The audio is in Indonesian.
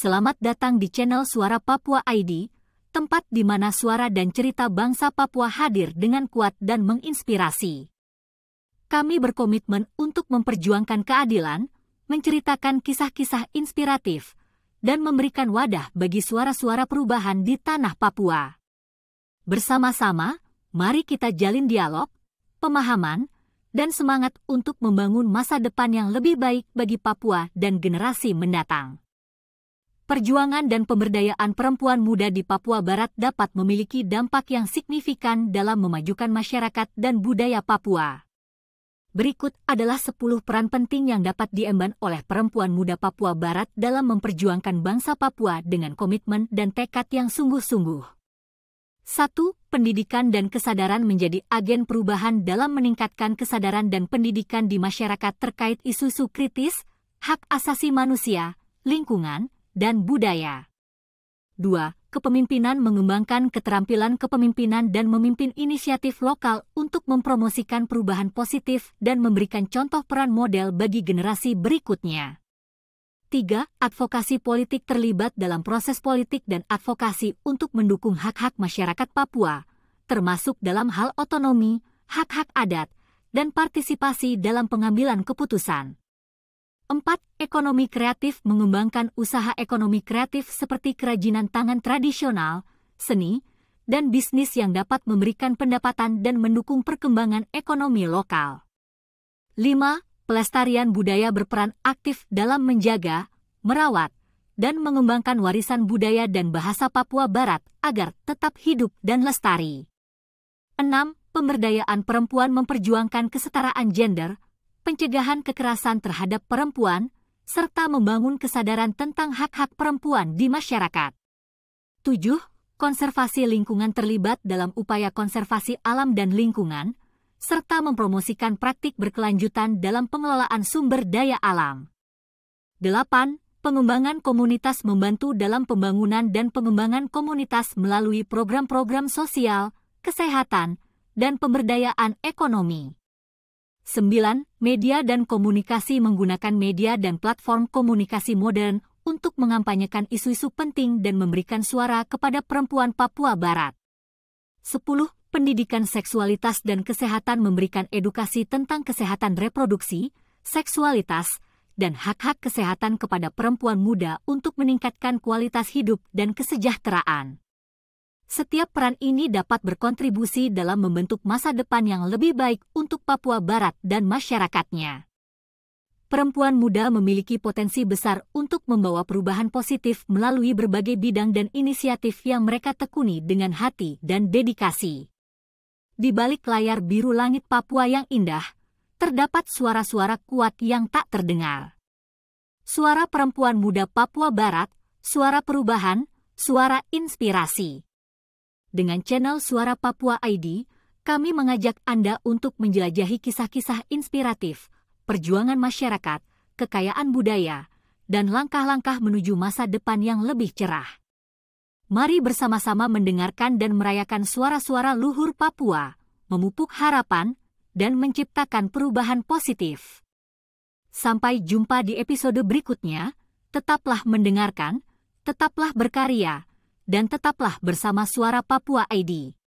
Selamat datang di channel Suara Papua ID, tempat di mana suara dan cerita bangsa Papua hadir dengan kuat dan menginspirasi. Kami berkomitmen untuk memperjuangkan keadilan, menceritakan kisah-kisah inspiratif, dan memberikan wadah bagi suara-suara perubahan di tanah Papua. Bersama-sama, mari kita jalin dialog, pemahaman, dan semangat untuk membangun masa depan yang lebih baik bagi Papua dan generasi mendatang perjuangan dan pemberdayaan perempuan muda di Papua Barat dapat memiliki dampak yang signifikan dalam memajukan masyarakat dan budaya Papua. Berikut adalah 10 peran penting yang dapat diemban oleh perempuan muda Papua Barat dalam memperjuangkan bangsa Papua dengan komitmen dan tekad yang sungguh-sungguh. 1. Pendidikan dan kesadaran menjadi agen perubahan dalam meningkatkan kesadaran dan pendidikan di masyarakat terkait isu-isu kritis, hak asasi manusia, lingkungan, dan budaya. 2. Kepemimpinan mengembangkan keterampilan kepemimpinan dan memimpin inisiatif lokal untuk mempromosikan perubahan positif dan memberikan contoh peran model bagi generasi berikutnya. 3. Advokasi politik terlibat dalam proses politik dan advokasi untuk mendukung hak-hak masyarakat Papua, termasuk dalam hal otonomi, hak-hak adat, dan partisipasi dalam pengambilan keputusan. 4. Ekonomi kreatif mengembangkan usaha ekonomi kreatif seperti kerajinan tangan tradisional, seni, dan bisnis yang dapat memberikan pendapatan dan mendukung perkembangan ekonomi lokal. 5. Pelestarian budaya berperan aktif dalam menjaga, merawat, dan mengembangkan warisan budaya dan bahasa Papua Barat agar tetap hidup dan lestari. 6. Pemberdayaan perempuan memperjuangkan kesetaraan gender, pencegahan kekerasan terhadap perempuan, serta membangun kesadaran tentang hak-hak perempuan di masyarakat. 7. Konservasi lingkungan terlibat dalam upaya konservasi alam dan lingkungan, serta mempromosikan praktik berkelanjutan dalam pengelolaan sumber daya alam. 8. Pengembangan komunitas membantu dalam pembangunan dan pengembangan komunitas melalui program-program sosial, kesehatan, dan pemberdayaan ekonomi. 9. Media dan komunikasi menggunakan media dan platform komunikasi modern untuk mengampanyekan isu-isu penting dan memberikan suara kepada perempuan Papua Barat. 10. Pendidikan seksualitas dan kesehatan memberikan edukasi tentang kesehatan reproduksi, seksualitas, dan hak-hak kesehatan kepada perempuan muda untuk meningkatkan kualitas hidup dan kesejahteraan setiap peran ini dapat berkontribusi dalam membentuk masa depan yang lebih baik untuk Papua Barat dan masyarakatnya. Perempuan muda memiliki potensi besar untuk membawa perubahan positif melalui berbagai bidang dan inisiatif yang mereka tekuni dengan hati dan dedikasi. Di balik layar biru langit Papua yang indah, terdapat suara-suara kuat yang tak terdengar suara perempuan muda Papua Barat, suara perubahan, suara inspirasi. Dengan channel Suara Papua ID, kami mengajak Anda untuk menjelajahi kisah-kisah inspiratif, perjuangan masyarakat, kekayaan budaya, dan langkah-langkah menuju masa depan yang lebih cerah. Mari bersama-sama mendengarkan dan merayakan suara-suara luhur Papua, memupuk harapan, dan menciptakan perubahan positif. Sampai jumpa di episode berikutnya, tetaplah mendengarkan, tetaplah berkarya, dan tetaplah bersama Suara Papua ID.